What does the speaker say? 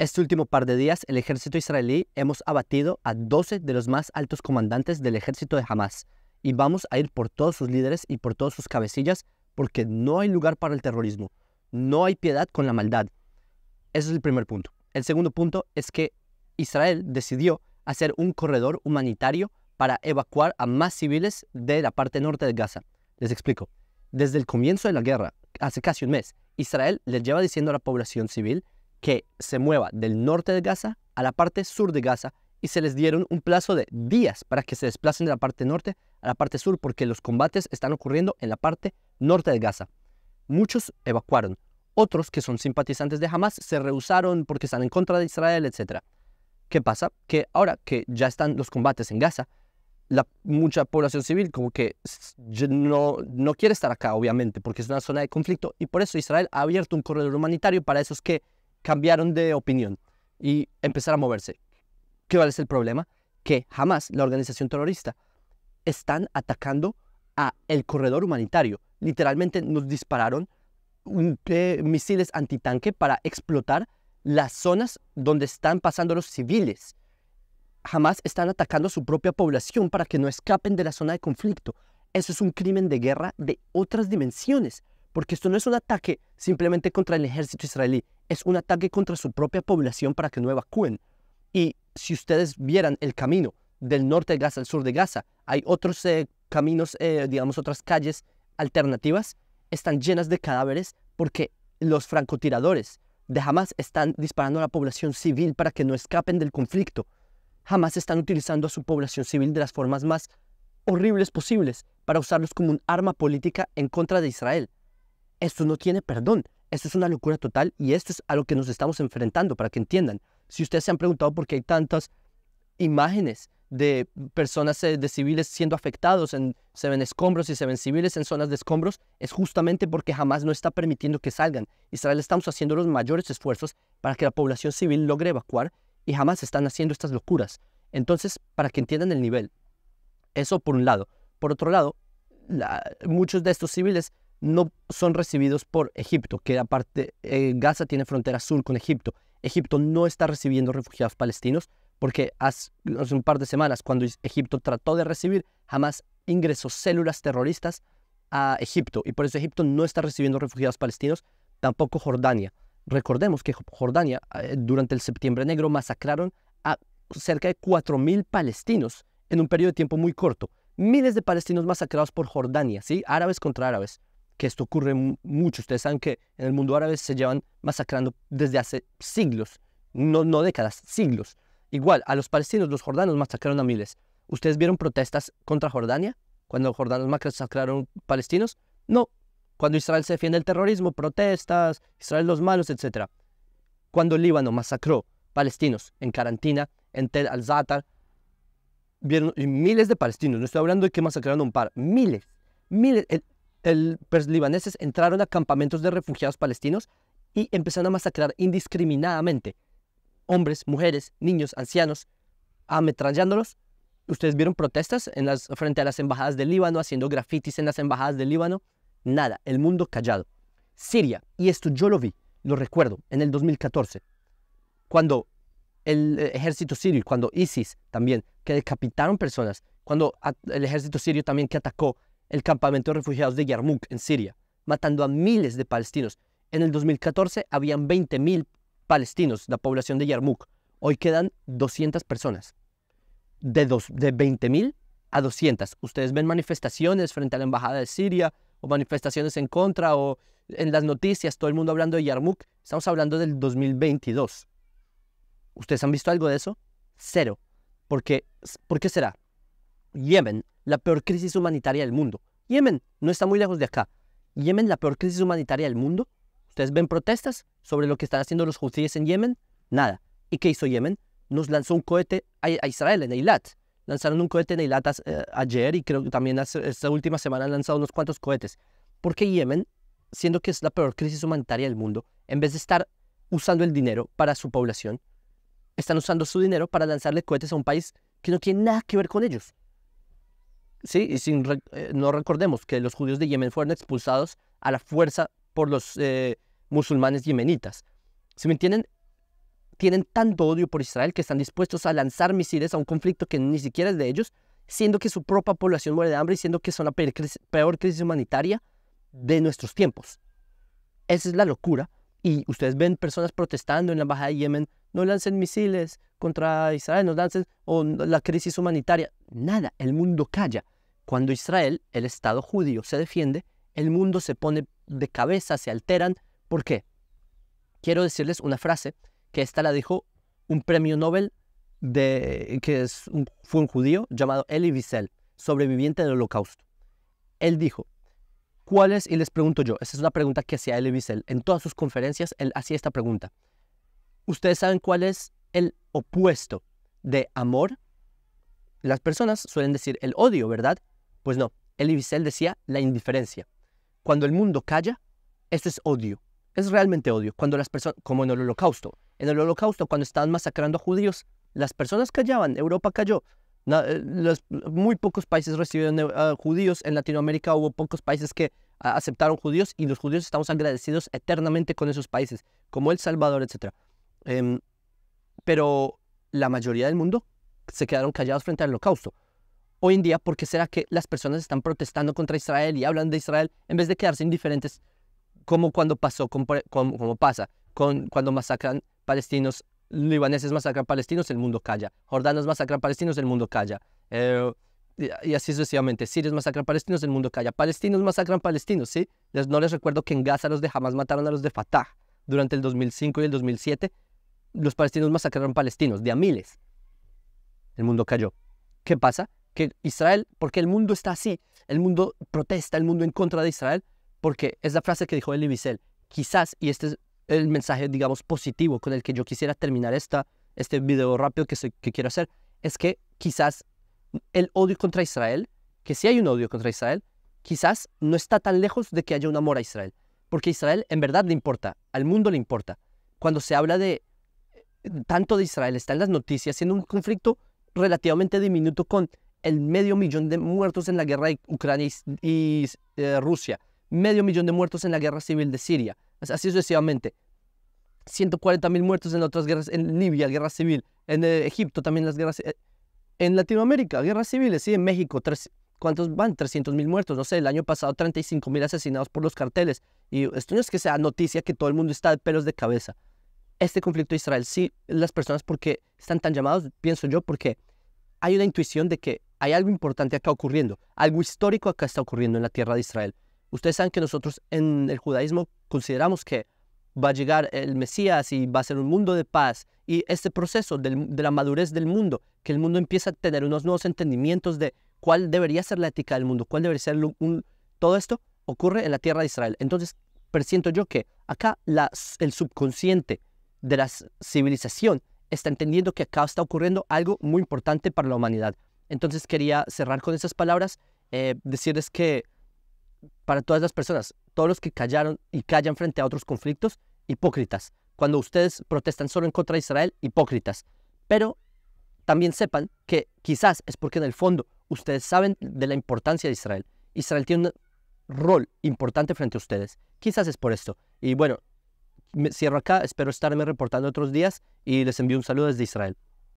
Este último par de días, el ejército israelí hemos abatido a 12 de los más altos comandantes del ejército de Hamas y vamos a ir por todos sus líderes y por todos sus cabecillas porque no hay lugar para el terrorismo, no hay piedad con la maldad. Ese es el primer punto. El segundo punto es que Israel decidió hacer un corredor humanitario para evacuar a más civiles de la parte norte de Gaza. Les explico. Desde el comienzo de la guerra, hace casi un mes, Israel les lleva diciendo a la población civil que se mueva del norte de Gaza a la parte sur de Gaza y se les dieron un plazo de días para que se desplacen de la parte norte a la parte sur porque los combates están ocurriendo en la parte norte de Gaza. Muchos evacuaron, otros que son simpatizantes de Hamas se rehusaron porque están en contra de Israel, etc. ¿Qué pasa? Que ahora que ya están los combates en Gaza, la mucha población civil como que no, no quiere estar acá, obviamente, porque es una zona de conflicto y por eso Israel ha abierto un corredor humanitario para esos que cambiaron de opinión y empezaron a moverse. ¿Qué vale es el problema? Que jamás la organización terrorista están atacando a el corredor humanitario. Literalmente nos dispararon eh, misiles antitanque para explotar las zonas donde están pasando los civiles. Jamás están atacando a su propia población para que no escapen de la zona de conflicto. Eso es un crimen de guerra de otras dimensiones, porque esto no es un ataque simplemente contra el ejército israelí, es un ataque contra su propia población para que no evacúen. Y si ustedes vieran el camino del norte de Gaza al sur de Gaza, hay otros eh, caminos, eh, digamos, otras calles alternativas, están llenas de cadáveres porque los francotiradores de Hamas están disparando a la población civil para que no escapen del conflicto. Hamas están utilizando a su población civil de las formas más horribles posibles para usarlos como un arma política en contra de Israel. Esto no tiene perdón. Esto es una locura total y esto es a lo que nos estamos enfrentando, para que entiendan. Si ustedes se han preguntado por qué hay tantas imágenes de personas eh, de civiles siendo afectados, en, se ven escombros y se ven civiles en zonas de escombros, es justamente porque jamás no está permitiendo que salgan. Israel estamos haciendo los mayores esfuerzos para que la población civil logre evacuar y jamás están haciendo estas locuras. Entonces, para que entiendan el nivel, eso por un lado. Por otro lado, muchos de estos civiles no son recibidos por Egipto, que aparte eh, Gaza tiene frontera sur con Egipto. Egipto no está recibiendo refugiados palestinos porque hace, un par de semanas, cuando Egipto trató de recibir, jamás ingresó células terroristas a Egipto y por eso Egipto no está recibiendo refugiados palestinos, tampoco Jordania. Recordemos que Jordania eh, durante el septiembre negro masacraron a cerca de 4.000 palestinos en un periodo de tiempo muy corto. Miles de palestinos masacrados por Jordania, ¿sí? Árabes contra árabes que esto ocurre mucho. Ustedes saben que en el mundo árabe se llevan masacrando desde hace siglos, no, no décadas, siglos. Igual, a los palestinos, los jordanos masacraron a miles. ¿Ustedes vieron protestas contra Jordania cuando los jordanos masacraron palestinos? No. Cuando Israel se defiende del terrorismo, protestas, Israel los malos, etc. Cuando el Líbano masacró palestinos en Carantina, en Tel al-Zatar, vieron miles de palestinos. No estoy hablando de que masacraron un par, miles. Miles el, los pues, libaneses entraron a campamentos de refugiados palestinos y empezaron a masacrar indiscriminadamente hombres, mujeres, niños, ancianos, ametrallándolos. Ustedes vieron protestas en las, frente a las embajadas del Líbano, haciendo grafitis en las embajadas del Líbano. Nada, el mundo callado. Siria, y esto yo lo vi, lo recuerdo, en el 2014, cuando el eh, ejército sirio, cuando ISIS también, que decapitaron personas, cuando el ejército sirio también que atacó el campamento de refugiados de Yarmouk, en Siria, matando a miles de palestinos. En el 2014 habían 20.000 palestinos, la población de Yarmouk. Hoy quedan 200 personas. De, de 20.000 a 200. Ustedes ven manifestaciones frente a la embajada de Siria o manifestaciones en contra o en las noticias, todo el mundo hablando de Yarmouk. Estamos hablando del 2022. ¿Ustedes han visto algo de eso? Cero. Porque, ¿Por qué será? Yemen la peor crisis humanitaria del mundo. Yemen no está muy lejos de acá. Yemen, la peor crisis humanitaria del mundo. Ustedes ven protestas sobre lo que están haciendo los judíos en Yemen. Nada. ¿Y qué hizo Yemen? Nos lanzó un cohete a, Israel, en Neilat. Lanzaron un cohete en Eilat a, eh, ayer y creo que también esta última semana han lanzado unos cuantos cohetes. ¿Por qué Yemen, siendo que es la peor crisis humanitaria del mundo, en vez de estar usando el dinero para su población, están usando su dinero para lanzarle cohetes a un país que no tiene nada que ver con ellos. Sí, y eh, no recordemos que los judíos de Yemen fueron expulsados a la fuerza por los eh, musulmanes yemenitas. Si me entienden, tienen tanto odio por Israel que están dispuestos a lanzar misiles a un conflicto que ni siquiera es de ellos, siendo que su propia población muere de hambre y siendo que son la peor crisis humanitaria de nuestros tiempos. Esa es la locura y ustedes ven personas protestando en la embajada de Yemen, no lancen misiles contra Israel, no lancen o la crisis humanitaria, nada, el mundo calla. Cuando Israel, el Estado judío, se defiende, el mundo se pone de cabeza, se alteran. ¿Por qué? Quiero decirles una frase que esta la dijo un premio Nobel de, que es fue un judío llamado Elie Wiesel, sobreviviente del Holocausto. Él dijo, ¿Cuáles? Y les pregunto yo, esa es una pregunta que hacía Elie Wiesel. En todas sus conferencias, él hacía esta pregunta. ¿Ustedes saben cuál es el opuesto de amor? Las personas suelen decir el odio, ¿verdad? Pues no, Elie Wiesel decía la indiferencia. Cuando el mundo calla, eso es odio. Es realmente odio. Cuando las personas, como en el holocausto. En el holocausto, cuando estaban masacrando a judíos, las personas callaban, Europa cayó, eh, los, muy pocos países recibieron ah, judíos. En Latinoamérica hubo pocos países que ah, aceptaron judíos y los judíos estamos agradecidos eternamente con esos países, como El Salvador, etc. Em, pero la mayoría del mundo se quedaron callados frente al holocausto. Hoy en día, ¿por qué será que las personas están protestando contra Israel y hablan de Israel en vez de quedarse indiferentes como cuando pasó, como, como pasa, con, cuando masacran palestinos libaneses masacran palestinos, el mundo calla. Jordanos masacran palestinos, el mundo calla. Eh, y así sucesivamente. Sirios masacran palestinos, el mundo calla. Palestinos masacran palestinos, ¿sí? Les, no les recuerdo que en Gaza los de Hamas mataron a los de Fatah durante el 2005 y el 2007. Los palestinos masacraron palestinos, de a miles. El mundo cayó. ¿Qué pasa? Que Israel, porque el mundo está así, el mundo protesta, el mundo en contra de Israel, porque es la frase que dijo Elie Wiesel. Quizás, y este es el mensaje, digamos, positivo con el que yo quisiera terminar esta, este video rápido que, quiero hacer, es que quizás el odio contra Israel, que si hay un odio contra Israel, quizás no está tan lejos de que haya un amor a Israel. Porque Israel en verdad le importa, al mundo le importa. Cuando se habla de eh, tanto de Israel, está en las noticias, siendo un conflicto relativamente diminuto con el medio millón de muertos en la guerra de Ucrania y, eh, Rusia, medio millón de muertos en la guerra civil de Siria, así sucesivamente. 140.000 muertos en otras guerras, en Libia, guerra civil, en eh, Egipto también las guerras, eh, en Latinoamérica, guerras civiles, sí, en México, tres, ¿cuántos van? 300.000 muertos, no sé, el año pasado 35.000 asesinados por los carteles. Y esto no es que sea noticia que todo el mundo está de pelos de cabeza. Este conflicto de Israel, sí, las personas porque están tan llamados, pienso yo, porque hay una intuición de que hay algo importante acá ocurriendo, algo histórico acá está ocurriendo en la tierra de Israel. Ustedes saben que nosotros en el judaísmo consideramos que va a llegar el Mesías y va a ser un mundo de paz. Y este proceso de la madurez del mundo, que el mundo empieza a tener unos nuevos entendimientos de cuál debería ser la ética del mundo, cuál debería ser todo esto ocurre en la tierra de Israel. Entonces, presiento yo que acá el subconsciente de la civilización está entendiendo que acá está ocurriendo algo muy importante para la humanidad. Entonces quería cerrar con esas palabras, eh, decirles que para todas las personas, todos los que callaron y callan frente a otros conflictos, hipócritas. Cuando ustedes protestan solo en contra de Israel, hipócritas. Pero también sepan que quizás es porque en el fondo ustedes saben de la importancia de Israel. Israel tiene un rol importante frente a ustedes. Quizás es por esto. Y bueno, cierro acá, espero estarme reportando otros días y les envío un saludo desde Israel.